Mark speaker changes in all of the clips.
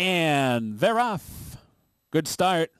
Speaker 1: And they're off. Good start.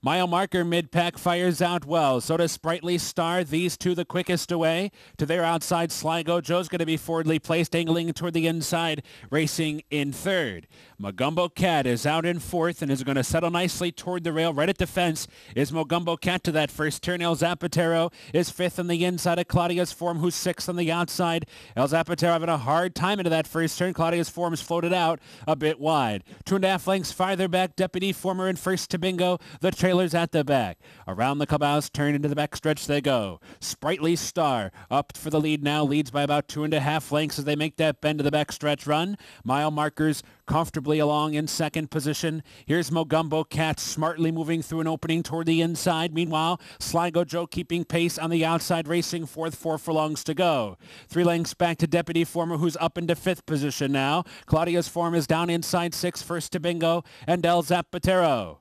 Speaker 1: Mile marker mid-pack fires out well. So does Sprightly Star. These two the quickest away. To their outside, Sligo Joe's going to be forwardly placed, angling toward the inside, racing in third. Mogumbo Cat is out in fourth and is going to settle nicely toward the rail. Right at the fence is Mogumbo Cat to that first turn. El Zapatero is fifth on the inside of Claudia's Form, who's sixth on the outside. El Zapatero having a hard time into that first turn. Claudia's Form is floated out a bit wide. Two and a half lengths farther back, Deputy Former and first to Bingo. The trailers at the back. Around the clubhouse, turn into the back stretch. they go. Sprightly Star up for the lead now, leads by about two and a half lengths as they make that bend to the back stretch. run. Mile markers comfortably along in second position. Here's Mogumbo Cat smartly moving through an opening toward the inside. Meanwhile, Sligo Joe keeping pace on the outside, racing fourth, four furlongs to go. Three lengths back to Deputy Former, who's up into fifth position now. Claudia's form is down inside six, first to Bingo and El Zapatero.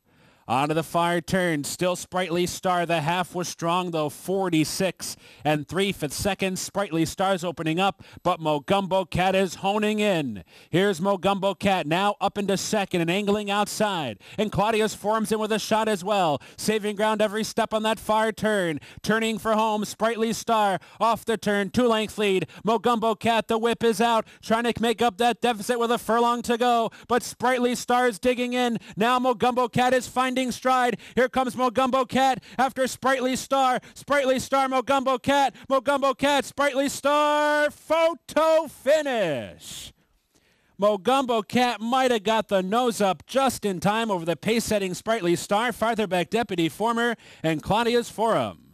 Speaker 1: Onto the far turn, still Sprightly Star. The half was strong though, 46 and three-fifths seconds. Sprightly Star's opening up, but Mogumbo Cat is honing in. Here's Mogumbo Cat now up into second and angling outside. And Claudius forms in with a shot as well, saving ground every step on that far turn. Turning for home, Sprightly Star off the turn, two length lead. Mogumbo Cat, the whip is out, trying to make up that deficit with a furlong to go. But Sprightly Star's digging in. Now Mogumbo Cat is finding ending stride. Here comes Mogumbo Cat after Sprightly Star. Sprightly Star, Mogumbo Cat. Mogumbo Cat, Sprightly Star. Photo finish. Mogumbo Cat might have got the nose up just in time over the pace-setting Sprightly Star, Farther Back Deputy Former, and Claudius Forum.